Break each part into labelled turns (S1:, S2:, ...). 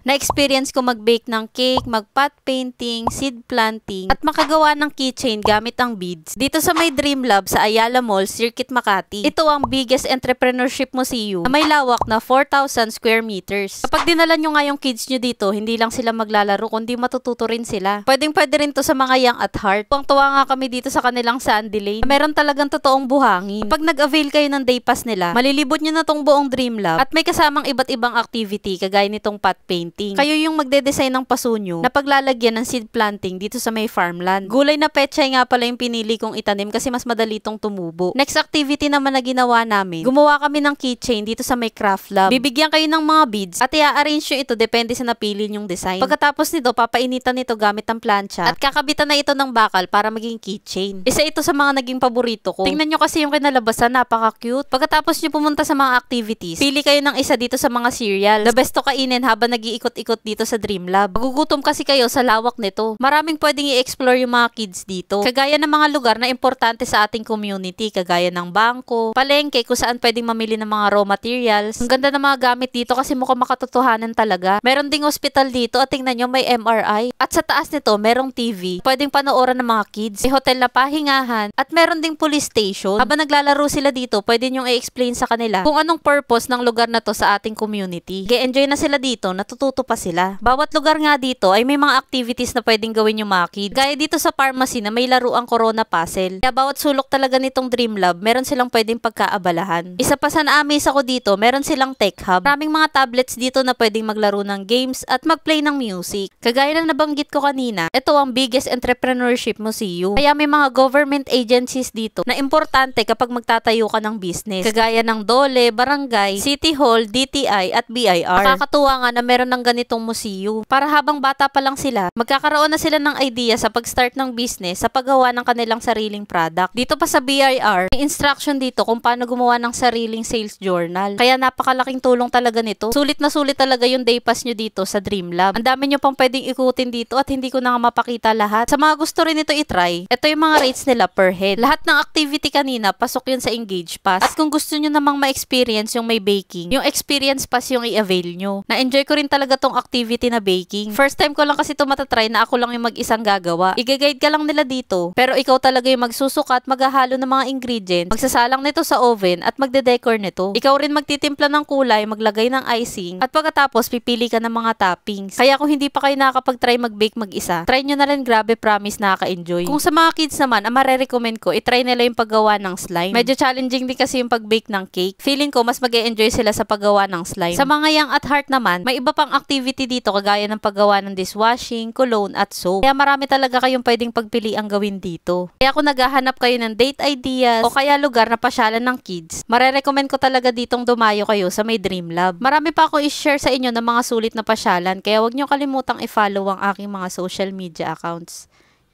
S1: Na-experience ko mag-bake ng cake, mag-pot painting, seed planting, at makagawa ng keychain gamit ang beads. Dito sa may Dream Lab sa Ayala Mall, Circuit Makati. Ito ang biggest entrepreneurship museum na may lawak na 4,000 square meters. Kapag dinala nyo nga yung kids nyo dito, hindi lang sila maglalaro kundi matututo rin sila. Pwedeng pwede rin to sa mga young at heart. Pang tuwa nga kami dito sa kanilang sandy lane. Meron talagang totoong buhangin. Pag nag-avail kayo ng day pass nila, malilibot nyo na tong buong Dream Lab at may kasamang iba't ibang activity kagaya nitong pot painting planting. Kayo yung magde-design ng paso nyo na paglalagyan ng seed planting dito sa may farmland. Gulay na pechay nga pala yung pinili kong itanim kasi mas madali itong tumubo. Next activity naman na ginawa namin, gumawa kami ng keychain dito sa may craft lab. Bibigyan kayo ng mga beads at i-arrange nyo ito depende sa napili yung design. Pagkatapos nito, papainitan nito gamit ang plancha at kakabitan na ito ng bakal para maging keychain. Isa ito sa mga naging paborito ko. Tingnan nyo kasi yung kinalabasan, napaka-cute. Pagkatapos nyo pumunta sa mga activities, pili kayo ng isa dito sa mga cereals. The best to kainin habang nag paikot-ikot dito sa Dreamlab. Magugutom kasi kayo sa lawak nito. Maraming pwedeng i-explore yung mga kids dito. Kagaya ng mga lugar na importante sa ating community, kagaya ng bangko, palengke kung saan pwedeng mamili ng mga raw materials. Ang ganda ng mga gamit dito kasi mukhang makatotohanan talaga. Meron ding hospital dito at tingnan nyo may MRI. At sa taas nito, merong TV. Pwedeng panoorin ng mga kids. May hotel na pahingahan at meron ding police station. Habang naglalaro sila dito, pwede nyong i-explain sa kanila kung anong purpose ng lugar na to sa ating community. Ge-enjoy na sila dito, natutunan matututo pa sila. Bawat lugar nga dito ay may mga activities na pwedeng gawin yung mga kid. Gaya dito sa pharmacy na may laruang corona puzzle. Kaya bawat sulok talaga nitong Dream Lab, meron silang pwedeng pagkaabalahan. Isa pa sa naamis ako dito, meron silang tech hub. Maraming mga tablets dito na pwedeng maglaro ng games at magplay ng music. Kagaya ng nabanggit ko kanina, ito ang biggest entrepreneurship museum. Kaya may mga government agencies dito na importante kapag magtatayo ka ng business. Kagaya ng Dole, Barangay, City Hall, DTI at BIR. Nakakatuwa nga na meron ng ng ganitong museo para habang bata pa lang sila, magkakaroon na sila ng idea sa pag-start ng business sa paggawa ng kanilang sariling product. Dito pa sa BIR, may instruction dito kung paano gumawa ng sariling sales journal. Kaya napakalaking tulong talaga nito. Sulit na sulit talaga yung day pass nyo dito sa Dreamlab. Ang dami nyo pang pwedeng ikutin dito at hindi ko na nga mapakita lahat. Sa mga gusto rin ito itry, ito yung mga rates nila per head. Lahat ng activity kanina, pasok yun sa Engage Pass. At kung gusto nyo namang ma-experience yung may baking, yung experience pass yung i-avail nyo. Na-enjoy ko rin talaga talaga tong activity na baking. First time ko lang kasi ito matatry na ako lang yung mag-isang gagawa. Iga-guide ka lang nila dito, pero ikaw talaga yung magsusukat, maghahalo ng mga ingredients, magsasalang nito sa oven at magde-decor nito. Ikaw rin magtitimpla ng kulay, maglagay ng icing, at pagkatapos pipili ka ng mga toppings. Kaya kung hindi pa kayo nakakapag-try mag-bake mag-isa, try nyo na rin grabe promise nakaka-enjoy. Kung sa mga kids naman, ang marerecommend ko, itry nila yung paggawa ng slime. Medyo challenging din kasi yung pag-bake ng cake. Feeling ko mas mag -e enjoy sila sa paggawa ng slime. Sa mga young at heart naman, may iba pang activity dito kagaya ng paggawa ng dishwashing, cologne at soap. Kaya marami talaga kayong pwedeng pagpili ang gawin dito. Kaya kung naghahanap kayo ng date ideas o kaya lugar na pasyalan ng kids, marerecommend ko talaga ditong dumayo kayo sa may Dream Lab. Marami pa ako i-share sa inyo ng mga sulit na pasyalan kaya huwag nyo kalimutang i-follow ang aking mga social media accounts.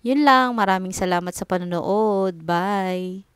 S1: Yun lang, maraming salamat sa panonood. Bye!